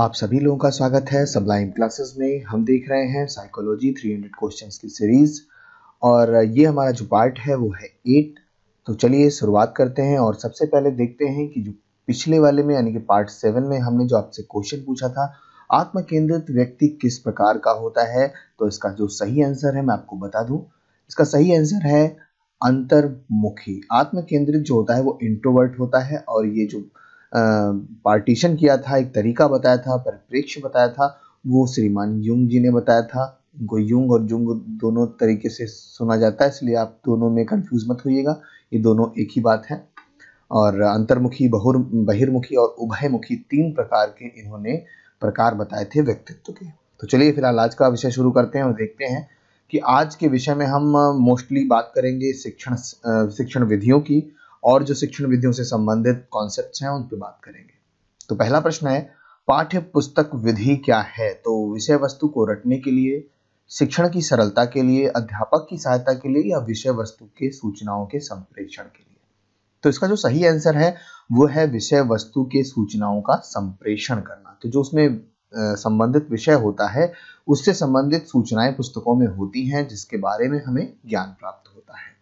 आप सभी लोगों का स्वागत है सबलाइन क्लासेस में हम देख रहे हैं साइकोलॉजी 300 क्वेश्चंस की सीरीज और ये हमारा जो पार्ट है वो है एट तो चलिए शुरुआत करते हैं और सबसे पहले देखते हैं कि जो पिछले वाले में यानी कि पार्ट सेवन में हमने जो आपसे क्वेश्चन पूछा था आत्म केंद्रित व्यक्ति किस प्रकार का होता है तो इसका जो सही आंसर है मैं आपको बता दूं इसका सही आंसर है अंतर्मुखी आत्म केंद्रित जो होता है वो इंट्रोवर्ट होता है और ये जो पार्टीशन किया था एक तरीका बताया था परिप्रेक्ष्य बताया था वो श्रीमान युंग जी ने बताया था इनको युंग और जुंग दोनों तरीके से सुना जाता है इसलिए आप दोनों में कंफ्यूज मत होइएगा ये दोनों एक ही बात है और अंतर्मुखी बहुर बहिर्मुखी और उभयमुखी तीन प्रकार के इन्होंने प्रकार बताए थे व्यक्तित्व के तो चलिए फिलहाल आज का विषय शुरू करते हैं और देखते हैं कि आज के विषय में हम मोस्टली बात करेंगे शिक्षण शिक्षण विधियों की और जो शिक्षण विधियों से संबंधित कॉन्सेप्ट हैं उन पर बात करेंगे तो पहला प्रश्न है पाठ्य पुस्तक विधि क्या है तो विषय वस्तु को रटने के लिए शिक्षण की सरलता के लिए अध्यापक की सहायता के लिए या विषय वस्तु के सूचनाओं के संप्रेषण के लिए तो इसका जो सही आंसर है वो है विषय वस्तु के सूचनाओं का संप्रेषण करना तो जो उसमें संबंधित विषय होता है उससे संबंधित सूचनाएं पुस्तकों में होती हैं जिसके बारे में हमें ज्ञान प्राप्त होता है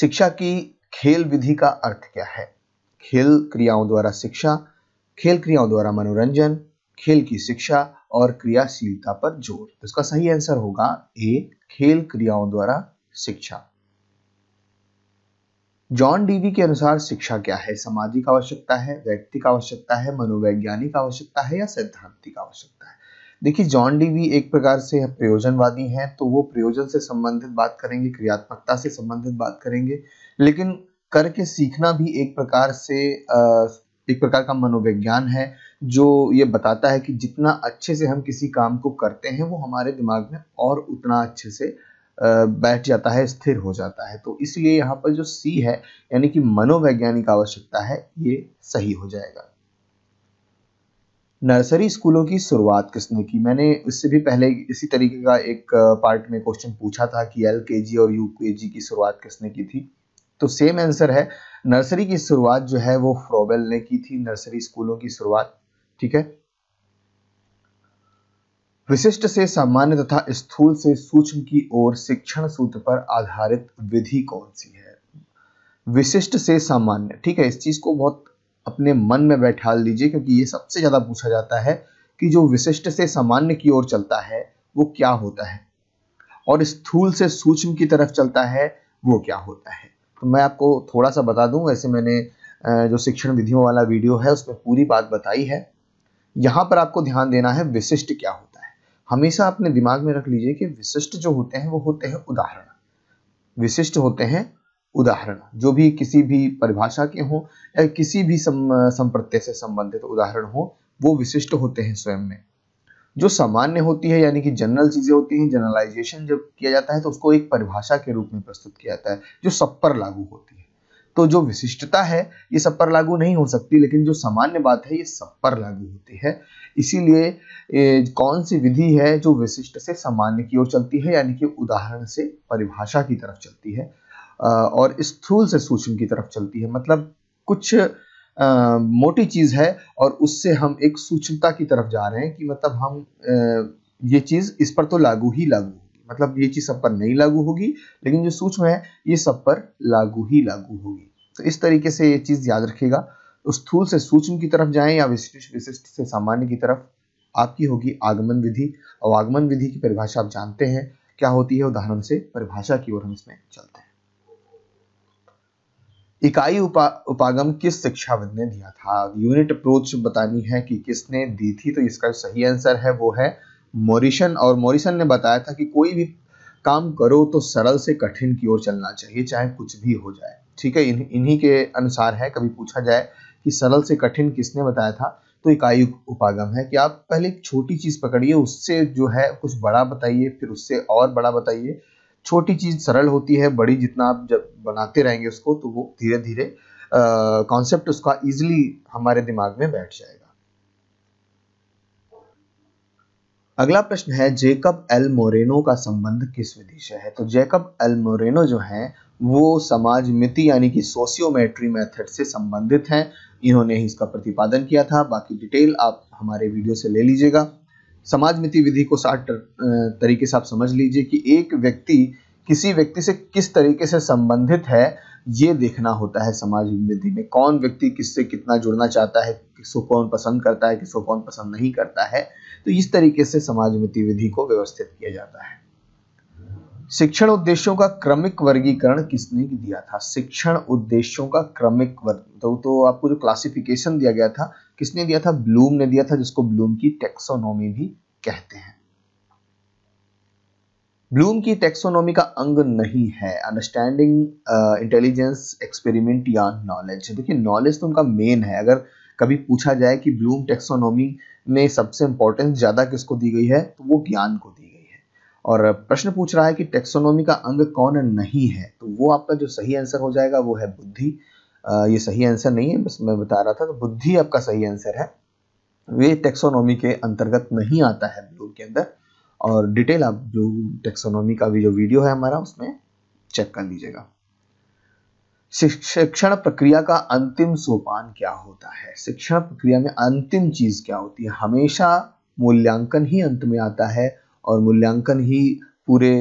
शिक्षा की खेल विधि का अर्थ क्या है खेल क्रियाओं द्वारा शिक्षा खेल क्रियाओं द्वारा मनोरंजन खेल की शिक्षा और क्रियाशीलता पर जोर तो इसका सही आंसर होगा ए खेल क्रियाओं द्वारा शिक्षा जॉन डीवी के अनुसार शिक्षा क्या है सामाजिक आवश्यकता है व्यक्तिक आवश्यकता है मनोवैज्ञानिक आवश्यकता है या सैद्धांतिक आवश्यकता है देखिए जॉन डी भी एक प्रकार से प्रयोजनवादी हैं तो वो प्रयोजन से संबंधित बात करेंगे क्रियात्मकता से संबंधित बात करेंगे लेकिन करके सीखना भी एक प्रकार से एक प्रकार का मनोविज्ञान है जो ये बताता है कि जितना अच्छे से हम किसी काम को करते हैं वो हमारे दिमाग में और उतना अच्छे से बैठ जाता है स्थिर हो जाता है तो इसलिए यहाँ पर जो सी है यानी कि मनोवैज्ञानिक आवश्यकता है ये सही हो जाएगा नर्सरी स्कूलों की शुरुआत किसने की मैंने इससे भी पहले इसी तरीके का एक पार्ट में क्वेश्चन पूछा था कि एल के जी और यू के जी की शुरुआत किसने की थी तो सेम आंसर है नर्सरी की शुरुआत जो है वो फ्रोबेल ने की थी नर्सरी स्कूलों की शुरुआत ठीक है विशिष्ट से सामान्य तथा स्थूल से सूक्ष्म की ओर शिक्षण सूत्र पर आधारित विधि कौन सी है विशिष्ट से सामान्य ठीक है इस चीज को बहुत अपने मन में बैठा लीजिए क्योंकि ये सबसे ज़्यादा पूछा जाता है कि जो विशिष्ट से सामान्य की ओर चलता है वो क्या होता है और स्थूल से सूक्ष्म की तरफ चलता है वो क्या होता है तो मैं आपको थोड़ा सा बता दूं ऐसे मैंने जो शिक्षण विधियों वाला वीडियो है उसमें पूरी बात बताई है यहाँ पर आपको ध्यान देना है विशिष्ट क्या होता है हमेशा अपने दिमाग में रख लीजिए कि विशिष्ट जो होते हैं वो होते हैं उदाहरण विशिष्ट होते हैं उदाहरण जो भी किसी भी परिभाषा के हों या किसी भी संप्रत्यय से संबंधित उदाहरण हो वो विशिष्ट होते हैं स्वयं में जो सामान्य होती है यानी कि जनरल चीजें होती हैं जनरलाइजेशन जब किया जाता है तो उसको एक परिभाषा के रूप में प्रस्तुत किया जाता है जो सब पर लागू होती है तो जो विशिष्टता है ये सब पर लागू नहीं हो सकती लेकिन जो सामान्य बात है ये सब पर लागू होती है इसीलिए कौन सी विधि है जो विशिष्ट से सामान्य की ओर चलती है यानी कि उदाहरण से परिभाषा की तरफ चलती है और स्थूल से सूक्ष्म की तरफ चलती है मतलब कुछ आ, मोटी चीज़ है और उससे हम एक सूक्ष्मता की तरफ जा रहे हैं कि मतलब हम आ, ये चीज़ इस पर तो लागू ही लागू होगी मतलब ये चीज़ सब पर नहीं लागू होगी लेकिन जो सूक्ष्म है ये सब पर लागू ही लागू होगी तो इस तरीके से ये चीज़ याद रखेगा स्थूल से सूक्ष्म की तरफ जाए या विशिष्ट विशिष्ट से सामान्य की तरफ आपकी होगी आगमन विधि और आगमन विधि की परिभाषा आप जानते हैं क्या होती है उदाहरण से परिभाषा की ओर हम इसमें चलते हैं इकाई उपा उपागम किस शिक्षाविद ने दिया था यूनिट अप्रोच बतानी है कि किसने दी थी तो इसका सही आंसर है वो है मोरिशन और मोरिशन ने बताया था कि कोई भी काम करो तो सरल से कठिन की ओर चलना चाहिए चाहे कुछ भी हो जाए ठीक है इन्हीं के अनुसार है कभी पूछा जाए कि सरल से कठिन किसने बताया था तो इकाई उपागम है कि आप पहले एक छोटी चीज पकड़िए उससे जो है कुछ बड़ा बताइए फिर उससे और बड़ा बताइए छोटी चीज़ सरल होती है बड़ी जितना आप जब बनाते रहेंगे उसको तो वो धीरे धीरे कॉन्सेप्ट उसका इजिली हमारे दिमाग में बैठ जाएगा अगला प्रश्न है जेकब एल मोरेनो का संबंध किस विधि से है तो जेकब एल मोरेनो जो है वो समाज मिति यानी कि सोशियोमेट्री मेथड से संबंधित हैं इन्होंने ही इसका प्रतिपादन किया था बाकी डिटेल आप हमारे वीडियो से ले लीजिएगा समाजमिति विधि को साठ तरीके से आप समझ लीजिए कि एक व्यक्ति किसी व्यक्ति से किस तरीके से संबंधित है ये देखना होता है समाज विधि में कौन व्यक्ति किससे कितना जुड़ना चाहता है किसको कौन पसंद करता है किसको कौन पसंद नहीं करता है तो इस तरीके से समाज मिति विधि को व्यवस्थित किया जाता है शिक्षण उद्देश्यों का क्रमिक वर्गीकरण किसने दिया था शिक्षण उद्देश्यों का क्रमिक वर्ग तो, तो आपको जो क्लासिफिकेशन दिया गया था किसने दिया था ब्लूम ने दिया था जिसको ब्लूम की टेक्सोनोमी भी कहते हैं ब्लूम की टेक्सोनॉमी का अंग नहीं है अंडरस्टैंडिंग इंटेलिजेंस एक्सपेरिमेंट या नॉलेज देखिए नॉलेज तो उनका मेन है अगर कभी पूछा जाए कि ब्लूम टेक्सोनॉमी में सबसे इंपॉर्टेंस ज़्यादा किसको दी गई है तो वो ज्ञान को दी और प्रश्न पूछ रहा है कि टेक्सोनोमी का अंग कौन नहीं है तो वो आपका जो सही आंसर हो जाएगा वो है बुद्धि ये सही आंसर नहीं है बस मैं बता रहा था तो बुद्धि आपका सही आंसर है वे टेक्सोनोमी के अंतर्गत नहीं आता है ब्लूम के अंदर और डिटेल आप जो टेक्सोनोमी का भी जो वीडियो है हमारा उसमें चेक कर लीजिएगा शिक्षण प्रक्रिया का अंतिम सोपान क्या होता है शिक्षण प्रक्रिया में अंतिम चीज क्या होती है हमेशा मूल्यांकन ही अंत में आता है और मूल्यांकन ही पूरे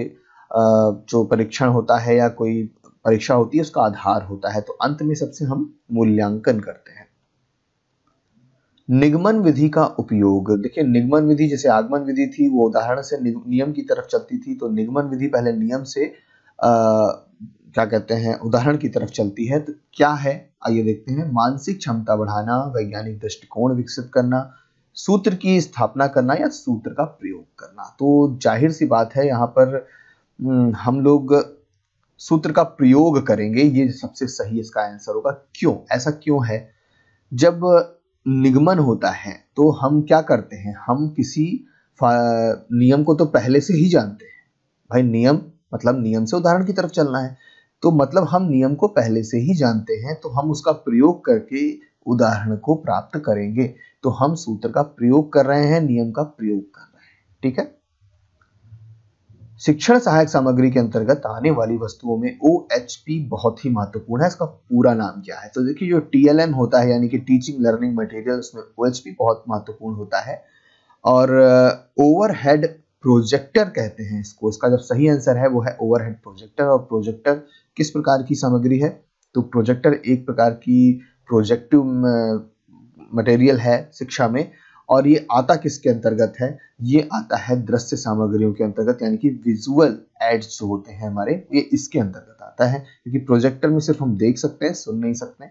जो परीक्षण होता है या कोई परीक्षा होती है उसका आधार होता है तो अंत में सबसे हम मूल्यांकन करते हैं निगमन विधि का उपयोग देखिए निगमन विधि जैसे आगमन विधि थी वो उदाहरण से नियम की तरफ चलती थी तो निगमन विधि पहले नियम से आ, क्या कहते हैं उदाहरण की तरफ चलती है तो क्या है आइए देखते हैं मानसिक क्षमता बढ़ाना वैज्ञानिक दृष्टिकोण विकसित करना सूत्र की स्थापना करना या सूत्र का प्रयोग करना तो जाहिर सी बात है यहाँ पर हम्म, हम लोग सूत्र का प्रयोग करेंगे ये सबसे सही इसका आंसर होगा क्यों ऐसा क्यों है जब निगमन होता है तो हम क्या करते हैं हम किसी नियम को तो पहले से ही जानते हैं भाई नियम मतलब नियम से उदाहरण की तरफ चलना है तो मतलब हम नियम को पहले से ही जानते हैं तो हम उसका प्रयोग करके उदाहरण को प्राप्त करेंगे तो हम सूत्र का प्रयोग कर रहे हैं नियम का प्रयोग कर रहे हैं ठीक है शिक्षण सहायक सामग्री के अंतर्गत आने वाली वस्तुओं में ओ एच पी बहुत ही महत्वपूर्ण है इसका पूरा नाम क्या है तो देखिए जो टी एल एम होता है यानी कि टीचिंग लर्निंग मटेरियल उसमें ओ एच पी बहुत महत्वपूर्ण होता है और ओवरहेड uh, प्रोजेक्टर कहते हैं इसको इसका जब सही आंसर है वो है ओवरहेड प्रोजेक्टर और प्रोजेक्टर किस प्रकार की सामग्री है तो प्रोजेक्टर एक प्रकार की प्रोजेक्टिव मटेरियल है शिक्षा में और ये आता किसके अंतर्गत है ये आता है दृश्य सामग्रियों के अंतर्गत यानी कि विजुअल एड्स जो होते हैं हमारे ये इसके अंतर्गत आता है क्योंकि प्रोजेक्टर में सिर्फ हम देख सकते हैं सुन नहीं सकते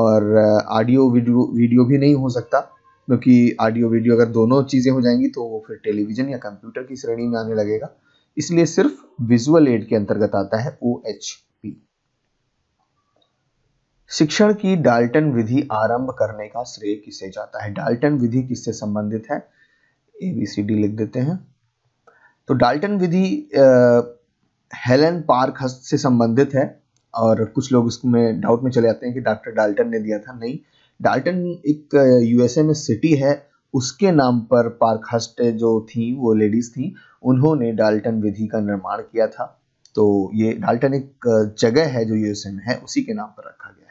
और ऑडियो वीडियो वीडियो भी नहीं हो सकता क्योंकि ऑडियो वीडियो अगर दोनों चीज़ें हो जाएंगी तो वो फिर टेलीविजन या कंप्यूटर की श्रेणी में आने लगेगा इसलिए सिर्फ विजुअल एड के अंतर्गत आता है ओ OH. शिक्षण की डाल्टन विधि आरंभ करने का श्रेय किसे जाता है डाल्टन विधि किससे संबंधित है ए बी सी डी लिख देते हैं तो डाल्टन विधि हेलन पार्क हस्त से संबंधित है और कुछ लोग इसमें डाउट में चले जाते हैं कि डॉक्टर डाल्टन ने दिया था नहीं डाल्टन एक यूएसए में सिटी है उसके नाम पर पार्क हस्ट जो थी वो लेडीज थी उन्होंने डाल्टन विधि का निर्माण किया था तो ये डाल्टन एक जगह है जो यूएसए में है उसी के नाम पर रखा गया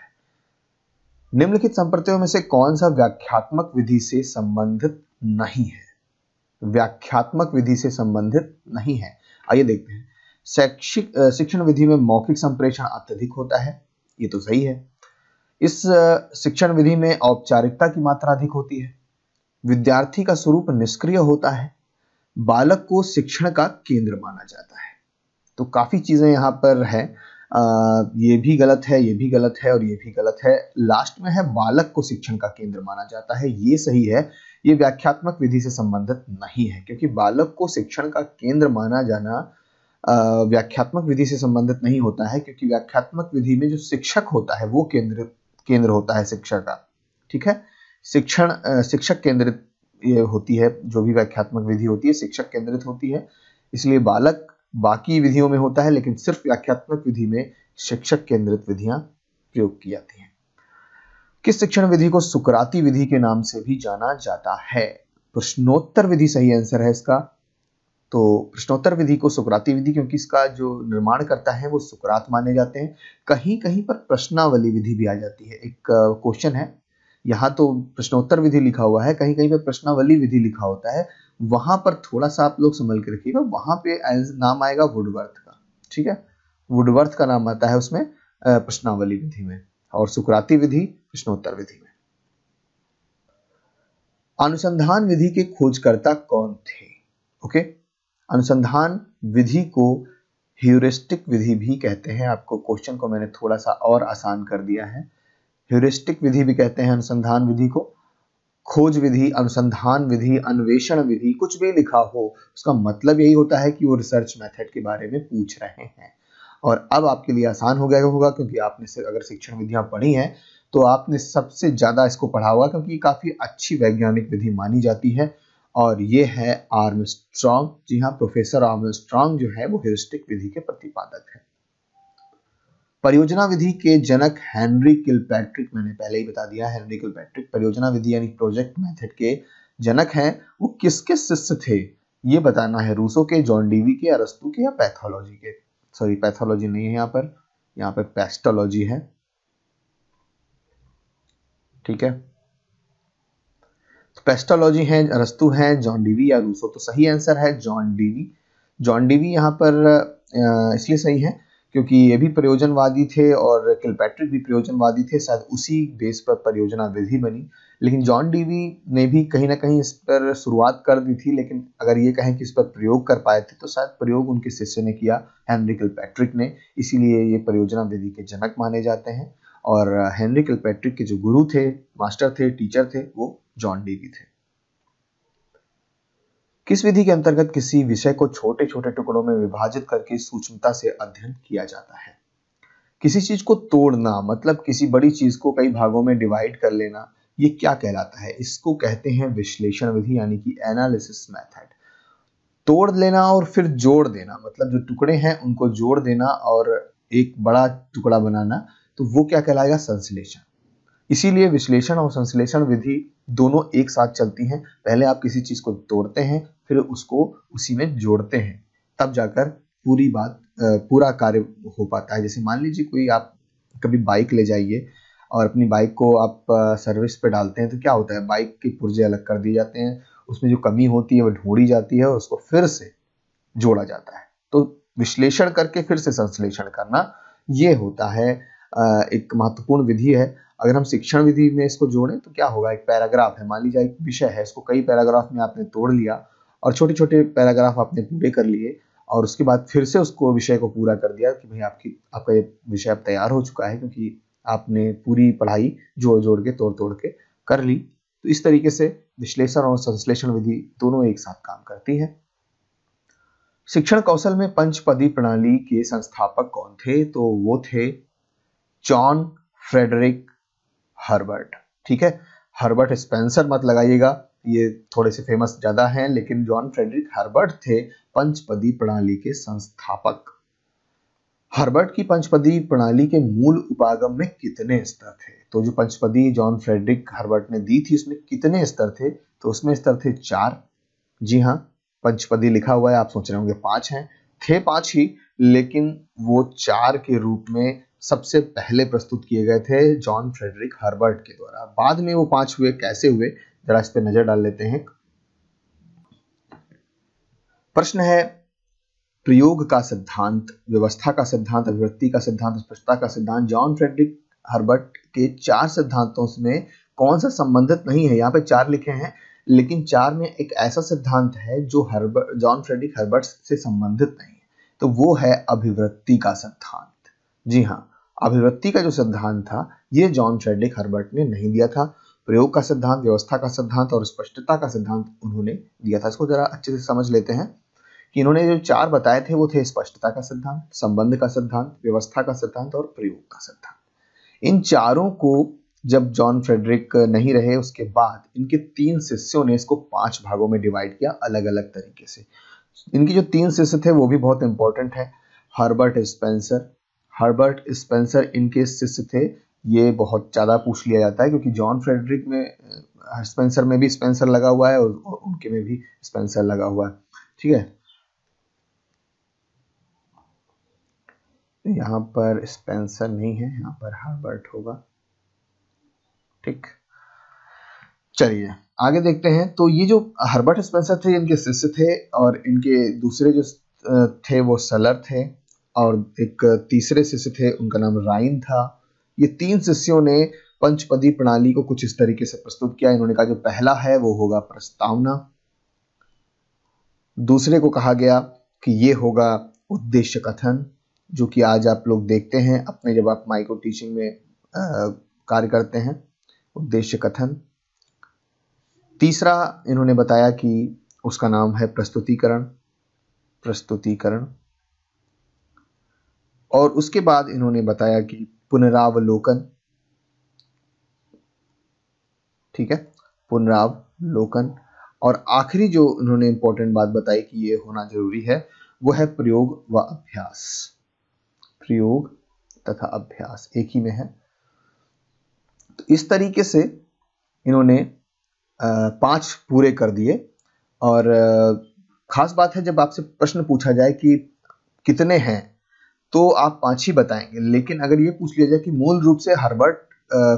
निम्नलिखित संप्रतियों में से कौन सा व्याख्यात्मक विधि से संबंधित नहीं है व्याख्यात्मक विधि से संबंधित नहीं है आइए देखते हैं शैक्षिक शिक्षण विधि में मौखिक संप्रेषण अत्यधिक होता है ये तो सही है इस शिक्षण विधि में औपचारिकता की मात्रा अधिक होती है विद्यार्थी का स्वरूप निष्क्रिय होता है बालक को शिक्षण का केंद्र माना जाता है तो काफी चीजें यहाँ पर है ये भी गलत है ये भी गलत है और ये भी गलत है लास्ट में है बालक को शिक्षण का केंद्र माना जाता है ये सही है ये व्याख्यात्मक विधि से संबंधित नहीं है क्योंकि बालक को शिक्षण का केंद्र माना जाना व्याख्यात्मक विधि से संबंधित नहीं होता है क्योंकि व्याख्यात्मक विधि में जो शिक्षक होता है वो केंद्र केंद्र होता है शिक्षा का ठीक है शिक्षण शिक्षक केंद्रित होती है जो भी व्याख्यात्मक विधि होती है शिक्षक केंद्रित होती है इसलिए बालक बाकी विधियों में होता है लेकिन सिर्फ व्याख्यात्मक विधि में शिक्षक केंद्रित विधियां प्रयोग की जाती हैं किस शिक्षण विधि को सुकराती विधि के नाम से भी जाना जाता है प्रश्नोत्तर विधि सही आंसर है इसका तो प्रश्नोत्तर विधि को सुकराती विधि क्योंकि इसका जो निर्माण करता है वो सुकरात माने जाते हैं कहीं कहीं पर प्रश्नावली विधि भी आ जाती है एक क्वेश्चन है यहाँ तो प्रश्नोत्तर विधि लिखा हुआ है कहीं कहीं पर प्रश्नावली विधि लिखा होता है वहां पर थोड़ा सा आप लोग संभल के रखिएगा वहां पे नाम आएगा वुडवर्थ का ठीक है वुडवर्थ का नाम आता है उसमें प्रश्नावली विधि में और सुकराती विधि प्रश्नोत्तर विधि में अनुसंधान विधि के खोजकर्ता कौन थे ओके अनुसंधान विधि को ह्यूरिस्टिक विधि भी कहते हैं आपको क्वेश्चन को मैंने थोड़ा सा और आसान कर दिया है ह्यूरिस्टिक विधि भी कहते हैं अनुसंधान विधि को खोज विधि अनुसंधान विधि अन्वेषण विधि कुछ भी लिखा हो उसका मतलब यही होता है कि वो रिसर्च मेथड के बारे में पूछ रहे हैं और अब आपके लिए आसान हो गया होगा क्योंकि आपने अगर शिक्षण विधियाँ पढ़ी हैं तो आपने सबसे ज़्यादा इसको पढ़ा होगा क्योंकि काफ़ी अच्छी वैज्ञानिक विधि मानी जाती है और ये है आर्म जी हाँ प्रोफेसर आर्म जो है वो हिस्टिक विधि के प्रतिपादक है परियोजना विधि के जनक हेनरी किलपैट्रिक मैंने पहले ही बता दिया हेनरी किलपैट्रिक परियोजना विधि यानी प्रोजेक्ट मेथड के जनक हैं वो किसके शिष्य थे ये बताना है रूसो के जॉन डीवी के अरस्तु के या पैथोलॉजी के सॉरी पैथोलॉजी नहीं है यहाँ पर यहाँ पर पेस्टोलॉजी है ठीक है पेस्टोलॉजी है अरस्तु है जॉन डीवी या रूसो तो सही आंसर है जॉन डीवी जॉन डीवी यहाँ पर इसलिए सही है क्योंकि ये भी प्रयोजनवादी थे और किलपैट्रिक भी प्रयोजनवादी थे शायद उसी बेस पर परियोजना विधि बनी लेकिन जॉन डीवी ने भी कहीं ना कहीं इस पर शुरुआत कर दी थी लेकिन अगर ये कहें कि इस पर प्रयोग कर पाए थे तो शायद प्रयोग उनके शिष्य ने किया हेनरी किलपैट्रिक ने इसीलिए ये परियोजना विधि के जनक माने जाते हैं और हेनरी किलपैट्रिक के जो गुरु थे मास्टर थे टीचर थे वो जॉन डीवी थे किस विधि के अंतर्गत किसी विषय को छोटे छोटे टुकड़ों में विभाजित करके सूक्ष्मता से अध्ययन किया जाता है किसी चीज को तोड़ना मतलब किसी बड़ी चीज को कई भागों में डिवाइड कर लेना ये क्या कहलाता है इसको कहते हैं विश्लेषण विधि यानी कि एनालिसिस मेथड तोड़ लेना और फिर जोड़ देना मतलब जो टुकड़े हैं उनको जोड़ देना और एक बड़ा टुकड़ा बनाना तो वो क्या कहलाएगा संश्लेषण इसीलिए विश्लेषण और संश्लेषण विधि दोनों एक साथ चलती हैं पहले आप किसी चीज़ को तोड़ते हैं फिर उसको उसी में जोड़ते हैं तब जाकर पूरी बात पूरा कार्य हो पाता है जैसे मान लीजिए कोई आप कभी बाइक ले जाइए और अपनी बाइक को आप सर्विस पे डालते हैं तो क्या होता है बाइक के पुर्जे अलग कर दिए जाते हैं उसमें जो कमी होती है वो ढूंढी जाती है और उसको फिर से जोड़ा जाता है तो विश्लेषण करके फिर से संश्लेषण करना ये होता है एक महत्वपूर्ण विधि है अगर हम शिक्षण विधि में इसको जोड़ें तो क्या होगा एक पैराग्राफ है मान लीजिए एक विषय है इसको कई पैराग्राफ में आपने तोड़ लिया और छोटे छोटे पैराग्राफ आपने पूरे कर लिए और उसके बाद फिर से उसको विषय को पूरा कर दिया कि भाई आपकी आपका ये विषय अब तैयार हो चुका है क्योंकि आपने पूरी पढ़ाई जोड़ जोड़ के तोड़ तोड़ के कर ली तो इस तरीके से विश्लेषण और संश्लेषण विधि दोनों एक साथ काम करती है शिक्षण कौशल में पंचपदी प्रणाली के संस्थापक कौन थे तो वो थे जॉन फ्रेडरिक हर्बर्ट ठीक है हर्बर्ट स्पेंसर मत लगाइएगा ये थोड़े से फेमस ज्यादा हैं लेकिन जॉन फ्रेडरिक हर्बर्ट थे पंचपदी प्रणाली के संस्थापक हर्बर्ट की पंचपदी प्रणाली के मूल उपागम में कितने स्तर थे तो जो पंचपदी जॉन फ्रेडरिक हर्बर्ट ने दी थी उसमें कितने स्तर थे तो उसमें स्तर थे चार जी हाँ पंचपदी लिखा हुआ है आप सोच रहे होंगे पांच हैं थे पांच ही लेकिन वो चार के रूप में सबसे पहले प्रस्तुत किए गए थे जॉन फ्रेडरिक हर्बर्ट के द्वारा बाद में वो पांच हुए कैसे हुए जरा इस पर नजर डाल लेते हैं प्रश्न है प्रयोग का सिद्धांत व्यवस्था का सिद्धांत अभिव्यक्ति का सिद्धांत स्पष्टता का सिद्धांत जॉन फ्रेडरिक हर्बर्ट के चार सिद्धांतों में कौन सा संबंधित नहीं है यहाँ पे चार लिखे हैं लेकिन चार में एक ऐसा सिद्धांत है जो हर्बर्ट जॉन फ्रेडरिक हर्बर्ट से संबंधित नहीं है तो वो है अभिवृत्ति का सिद्धांत जी हाँ अभिव्यक्ति का जो सिद्धांत था ये जॉन फ्रेडरिक हर्बर्ट ने नहीं दिया था प्रयोग का सिद्धांत व्यवस्था का सिद्धांत और स्पष्टता का सिद्धांत उन्होंने दिया था इसको जरा अच्छे से समझ लेते हैं कि इन्होंने जो चार बताए थे वो थे स्पष्टता का सिद्धांत संबंध का सिद्धांत व्यवस्था का सिद्धांत और प्रयोग का सिद्धांत इन चारों को जब जॉन फ्रेडरिक नहीं रहे उसके बाद इनके तीन शिष्यों ने इसको पांच भागों में डिवाइड किया अलग अलग तरीके से इनके जो तीन शिष्य थे वो भी बहुत इंपॉर्टेंट है हर्बर्ट स्पेंसर हर्बर्ट स्पेंसर इनके शिष्य थे ये बहुत ज़्यादा पूछ लिया जाता है क्योंकि जॉन फ्रेडरिक में स्पेंसर में भी स्पेंसर लगा हुआ है और, और उनके में भी स्पेंसर लगा हुआ है ठीक है यहाँ पर स्पेंसर नहीं है यहाँ पर हार्बर्ट होगा ठीक चलिए आगे देखते हैं तो ये जो हर्बर्ट स्पेंसर थे इनके शिष्य थे और इनके दूसरे जो थे वो सलर थे और एक तीसरे शिष्य थे उनका नाम राइन था ये तीन शिष्यों ने पंचपदी प्रणाली को कुछ इस तरीके से प्रस्तुत किया इन्होंने कहा जो पहला है वो होगा प्रस्तावना दूसरे को कहा गया कि ये होगा उद्देश्य कथन जो कि आज आप लोग देखते हैं अपने जब आप माइक्रो टीचिंग में कार्य करते हैं उद्देश्य कथन तीसरा इन्होंने बताया कि उसका नाम है प्रस्तुतिकरण प्रस्तुतिकरण और उसके बाद इन्होंने बताया कि पुनरावलोकन ठीक है पुनरावलोकन और आखिरी जो इन्होंने इंपॉर्टेंट बात बताई कि ये होना जरूरी है वो है प्रयोग व अभ्यास प्रयोग तथा अभ्यास एक ही में है तो इस तरीके से इन्होंने पांच पूरे कर दिए और खास बात है जब आपसे प्रश्न पूछा जाए कि कितने हैं तो आप पांच ही बताएंगे लेकिन अगर ये पूछ लिया जाए कि मूल रूप से हर्बर्ट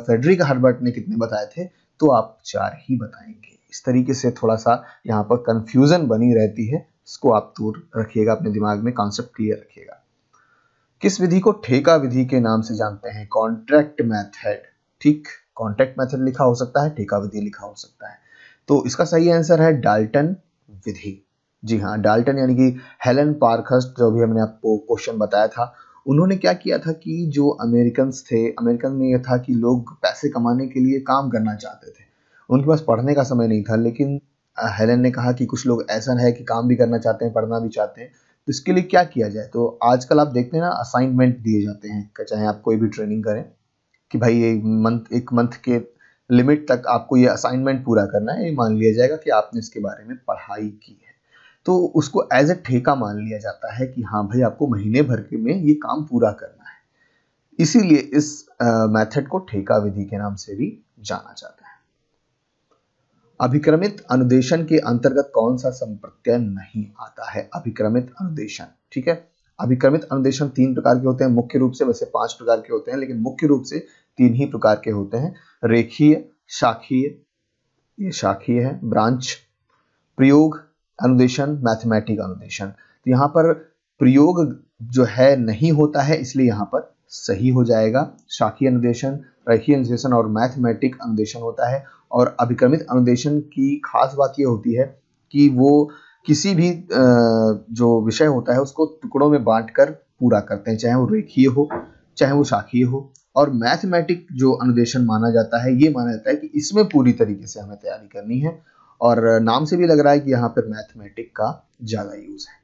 फेडरिक हर्बर्ट ने कितने बताए थे तो आप चार ही बताएंगे इस तरीके से थोड़ा सा यहाँ पर कंफ्यूजन बनी रहती है इसको आप दूर रखिएगा अपने दिमाग में कॉन्सेप्ट क्लियर रखिएगा किस विधि को ठेका विधि के नाम से जानते हैं कॉन्ट्रैक्ट मैथड ठीक कॉन्ट्रैक्ट मैथड लिखा हो सकता है ठेका विधि लिखा हो सकता है तो इसका सही आंसर है डाल्टन विधि जी हाँ डाल्टन यानी कि हेलन पार्कहस्ट जो भी हमने आपको क्वेश्चन बताया था उन्होंने क्या किया था कि जो अमेरिकन थे अमेरिकन में यह था कि लोग पैसे कमाने के लिए काम करना चाहते थे उनके पास पढ़ने का समय नहीं था लेकिन हेलन ने कहा कि कुछ लोग ऐसा है कि काम भी करना चाहते हैं पढ़ना भी चाहते हैं तो इसके लिए क्या किया जाए तो आजकल आप देखते हैं ना असाइनमेंट दिए जाते हैं चाहे आप कोई भी ट्रेनिंग करें कि भाई ये मंथ एक मंथ के लिमिट तक आपको ये असाइनमेंट पूरा करना है ये मान लिया जाएगा कि आपने इसके बारे में पढ़ाई की है तो उसको एज ए ठेका मान लिया जाता है कि हाँ भाई आपको महीने भर के में ये काम पूरा करना है इसीलिए इस मेथड को ठेका विधि के नाम से भी जाना जाता है अभिक्रमित अनुदेशन के अंतर्गत कौन सा संप्रत्यय नहीं आता है अभिक्रमित अनुदेशन ठीक है अभिक्रमित अनुदेशन तीन प्रकार के होते हैं मुख्य रूप से वैसे पांच प्रकार के होते हैं लेकिन मुख्य रूप से तीन ही प्रकार के होते हैं रेखीय शाखीय ये शाखीय है ब्रांच प्रयोग अनुदेशन मैथमेटिक अनुदेशन तो यहाँ पर प्रयोग जो है नहीं होता है इसलिए यहाँ पर सही हो जाएगा शाखीय अनुदेशन रेखीय अनुदेशन और मैथमेटिक अनुदेशन होता है और अभिक्रमित अनुदेशन की खास बात यह होती है कि वो किसी भी जो विषय होता है उसको टुकड़ों में बांटकर पूरा करते हैं चाहे वो रेखीय हो चाहे वो शाखीय हो और मैथमेटिक जो अनुदेशन माना जाता है ये माना जाता है कि इसमें पूरी तरीके से हमें तैयारी करनी है और नाम से भी लग रहा है कि यहां पर मैथमेटिक का ज़्यादा यूज़ है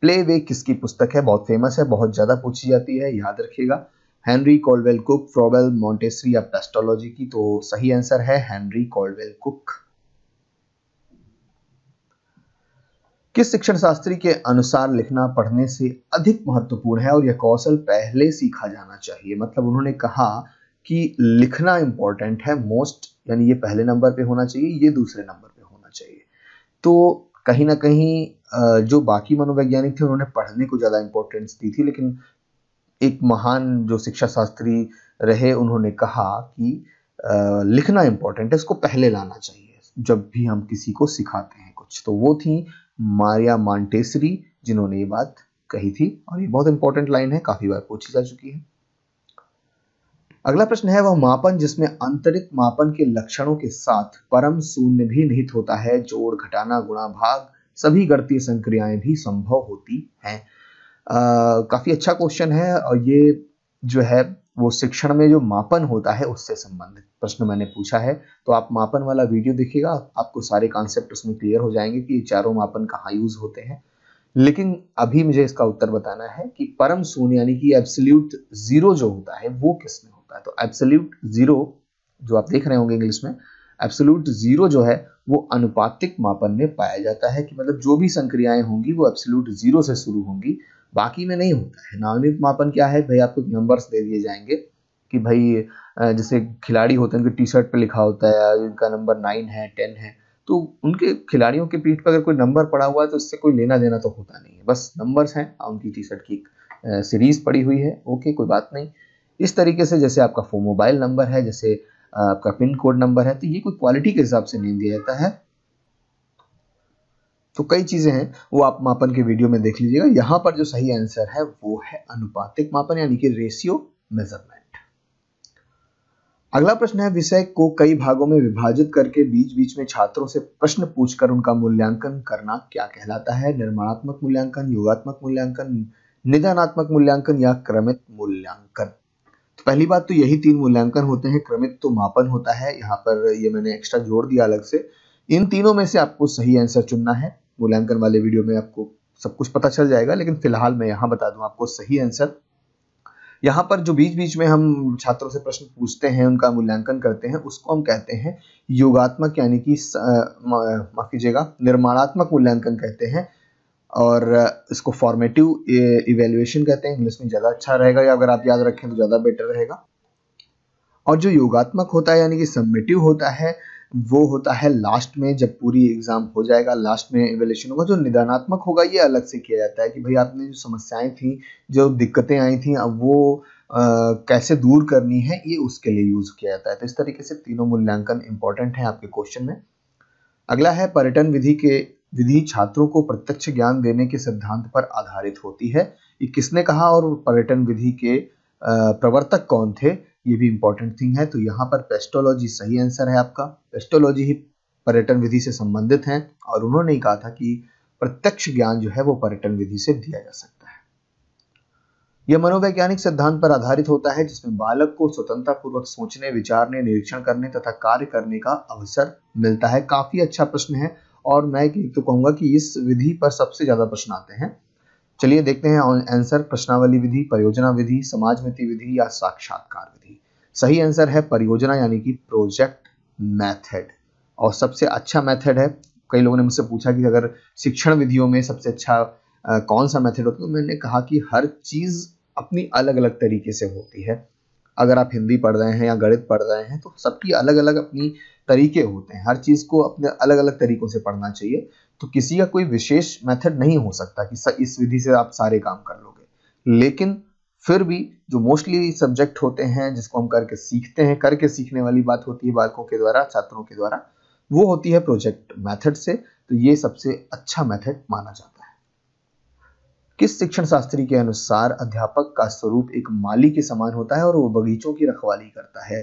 प्ले वे किसकी पुस्तक है बहुत फेमस है बहुत ज़्यादा पूछी जाती है याद रखिएगा Henry Caldwell Cook Froebel Montessori या पेस्टोलॉजी की तो सही आंसर है हेनरी कॉलवेल कुक किस शिक्षण शास्त्री के अनुसार लिखना पढ़ने से अधिक महत्वपूर्ण है और यह कौशल पहले सीखा जाना चाहिए मतलब उन्होंने कहा कि लिखना इंपॉर्टेंट है मोस्ट यानी ये पहले नंबर पे होना चाहिए ये दूसरे नंबर पे होना चाहिए तो कहीं ना कहीं जो बाकी मनोवैज्ञानिक थे उन्होंने पढ़ने को ज़्यादा इम्पोर्टेंस दी थी लेकिन एक महान जो शिक्षा शास्त्री रहे उन्होंने कहा कि लिखना इम्पोर्टेंट है इसको पहले लाना चाहिए जब भी हम किसी को सिखाते हैं कुछ तो वो थी मारिया मांटेसरी जिन्होंने ये बात कही थी और ये बहुत इंपॉर्टेंट लाइन है काफ़ी बार पूछी जा चुकी है अगला प्रश्न है वह मापन जिसमें अंतरित मापन के लक्षणों के साथ परम शून्य भी निहित होता है जोड़ घटाना गुणा भाग सभी गणतीय संक्रियाएं भी संभव होती हैं काफी अच्छा क्वेश्चन है और ये जो है वो शिक्षण में जो मापन होता है उससे संबंधित प्रश्न मैंने पूछा है तो आप मापन वाला वीडियो देखिएगा आपको सारे कॉन्सेप्ट उसमें क्लियर हो जाएंगे कि चारों मापन कहाँ यूज होते हैं लेकिन अभी मुझे इसका उत्तर बताना है कि परम शून्य यानी कि एब्सोल्यूट जीरो जो होता है वो किसमें होता है होता है तो एब्सोल्यूट जीरो जो आप देख रहे होंगे इंग्लिश में एब्सोल्यूट जीरो जो है वो अनुपातिक मापन में पाया जाता है कि मतलब जो भी संक्रियाएं होंगी वो एब्सोल्यूट जीरो से शुरू होंगी बाकी में नहीं होता है नामित मापन क्या है भाई आपको नंबर्स दे दिए जाएंगे कि भाई जैसे खिलाड़ी होते हैं उनके टी शर्ट पर लिखा होता है उनका नंबर नाइन है टेन है तो उनके खिलाड़ियों के पीठ पर अगर कोई नंबर पड़ा हुआ है तो इससे कोई लेना देना तो होता नहीं है बस नंबर्स हैं उनकी टी शर्ट की एक सीरीज पड़ी हुई है ओके कोई बात नहीं इस तरीके से जैसे आपका फोन मोबाइल नंबर है जैसे आपका पिन कोड नंबर है तो ये कोई क्वालिटी के हिसाब से नहीं दिया जाता है तो कई चीज़ें हैं वो आप मापन के वीडियो में देख लीजिएगा यहाँ पर जो सही आंसर है वो है अनुपातिक मापन यानी कि रेशियो मेजरमेंट अगला प्रश्न है विषय को कई भागों में विभाजित करके बीच बीच में छात्रों से प्रश्न पूछकर उनका मूल्यांकन करना क्या कहलाता है निर्माणात्मक मूल्यांकन योगात्मक मूल्यांकन निदानात्मक मूल्यांकन या क्रमित मूल्यांकन पहली बात तो यही तीन मूल्यांकन होते हैं क्रमित तो मापन होता है यहाँ पर ये मैंने एक्स्ट्रा जोड़ दिया अलग से इन तीनों में से आपको सही आंसर चुनना है मूल्यांकन वाले वीडियो में आपको सब कुछ पता चल जाएगा लेकिन फिलहाल मैं यहाँ बता दूं आपको सही आंसर यहाँ पर जो बीच बीच में हम छात्रों से प्रश्न पूछते हैं उनका मूल्यांकन करते हैं उसको हम कहते हैं योगात्मक यानी कि माफ कीजिएगा निर्माणात्मक मूल्यांकन कहते हैं और इसको फॉर्मेटिव इवेल्युएशन कहते हैं इंग्लिश में ज़्यादा अच्छा रहेगा या अगर आप याद रखें तो ज़्यादा बेटर रहेगा और जो योगात्मक होता है यानी कि सबमिटिव होता है वो होता है लास्ट में जब पूरी एग्जाम हो जाएगा लास्ट में इवेल्युएशन होगा जो निदानात्मक होगा ये अलग से किया जाता है कि भाई आपने जो समस्याएं थी जो दिक्कतें आई थी अब वो आ, कैसे दूर करनी है ये उसके लिए यूज किया जाता है तो इस तरीके से तीनों मूल्यांकन इंपॉर्टेंट है आपके क्वेश्चन में अगला है पर्यटन विधि के विधि छात्रों को प्रत्यक्ष ज्ञान देने के सिद्धांत पर आधारित होती है ये किसने कहा और पर्यटन विधि के प्रवर्तक कौन थे ये भी इंपॉर्टेंट थिंग है तो यहाँ पर पेस्टोलॉजी सही आंसर है आपका पेस्टोलॉजी ही पर्यटन विधि से संबंधित है और उन्होंने कहा था कि प्रत्यक्ष ज्ञान जो है वो पर्यटन विधि से दिया जा सकता है यह मनोवैज्ञानिक सिद्धांत पर आधारित होता है जिसमें बालक को स्वतंत्रता पूर्वक सोचने विचारने निरीक्षण करने तथा कार्य करने का अवसर मिलता है काफी अच्छा प्रश्न है और मैं तो कहूंगा कि इस विधि पर सबसे ज़्यादा प्रश्न आते हैं चलिए देखते हैं आंसर प्रश्नावली विधि परियोजना विधि समाजमिति विधि या साक्षात्कार विधि सही आंसर है परियोजना यानी कि प्रोजेक्ट मैथड और सबसे अच्छा मैथड है कई लोगों ने मुझसे पूछा कि अगर शिक्षण विधियों में सबसे अच्छा आ, कौन सा मेथड होता है तो मैंने कहा कि हर चीज़ अपनी अलग अलग तरीके से होती है अगर आप हिंदी पढ़ रहे हैं या गणित पढ़ रहे हैं तो सबकी अलग अलग अपनी तरीके होते हैं हर चीज़ को अपने अलग अलग तरीकों से पढ़ना चाहिए तो किसी का कोई विशेष मेथड नहीं हो सकता कि इस विधि से आप सारे काम कर लोगे लेकिन फिर भी जो मोस्टली सब्जेक्ट होते हैं जिसको हम करके सीखते हैं करके सीखने वाली बात होती है बालकों के द्वारा छात्रों के द्वारा वो होती है प्रोजेक्ट मेथड से तो ये सबसे अच्छा मेथड माना जाता है किस शिक्षण शास्त्री के अनुसार अध्यापक का स्वरूप एक माली के समान होता है और वो बगीचों की रखवाली करता है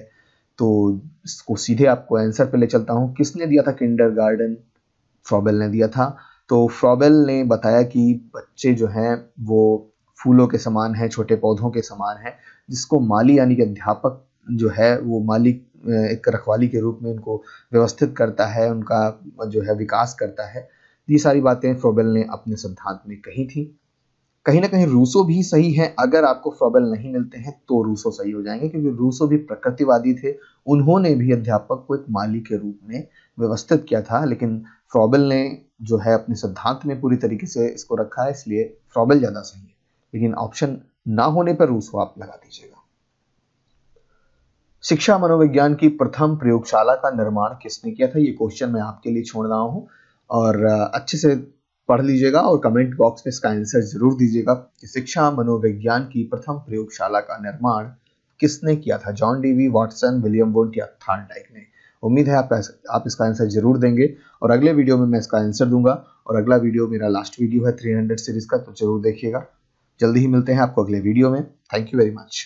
तो इसको सीधे आपको आंसर पे ले चलता हूँ किसने दिया था किंडर गार्डन फ्रॉबेल ने दिया था तो फ्रॉबेल ने बताया कि बच्चे जो हैं वो फूलों के समान हैं छोटे पौधों के समान हैं जिसको माली यानी कि अध्यापक जो है वो मालिक एक रखवाली के रूप में उनको व्यवस्थित करता है उनका जो है विकास करता है ये सारी बातें फ्रोबेल ने अपने सिद्धांत में कही थी कहीं ना कहीं रूसो भी सही है अगर आपको फ्रॉबेल नहीं मिलते हैं तो रूसो सही हो जाएंगे क्योंकि रूसो भी प्रकृतिवादी थे उन्होंने भी अध्यापक को एक माली के रूप में व्यवस्थित किया था लेकिन फ्रॉबेल ने जो है अपने सिद्धांत में पूरी तरीके से इसको रखा है इसलिए फ्रॉबेल ज़्यादा सही है लेकिन ऑप्शन ना होने पर रूसो आप लगा दीजिएगा शिक्षा मनोविज्ञान की प्रथम प्रयोगशाला का निर्माण किसने किया था ये क्वेश्चन मैं आपके लिए छोड़ रहा हूं और अच्छे से पढ़ लीजिएगा और कमेंट बॉक्स में इसका आंसर जरूर दीजिएगा कि शिक्षा मनोविज्ञान की प्रथम प्रयोगशाला का निर्माण किसने किया था John Dewey Watson Watson William Wundt या थानडाइक ने उम्मीद है आप आप इसका आंसर जरूर देंगे और अगले वीडियो में मैं इसका आंसर दूंगा और अगला वीडियो मेरा लास्ट वीडियो है 300 सीरीज का तो जरूर देखिएगा जल्दी ही मिलते हैं आपको अगले वीडियो में थैंक यू वेरी मच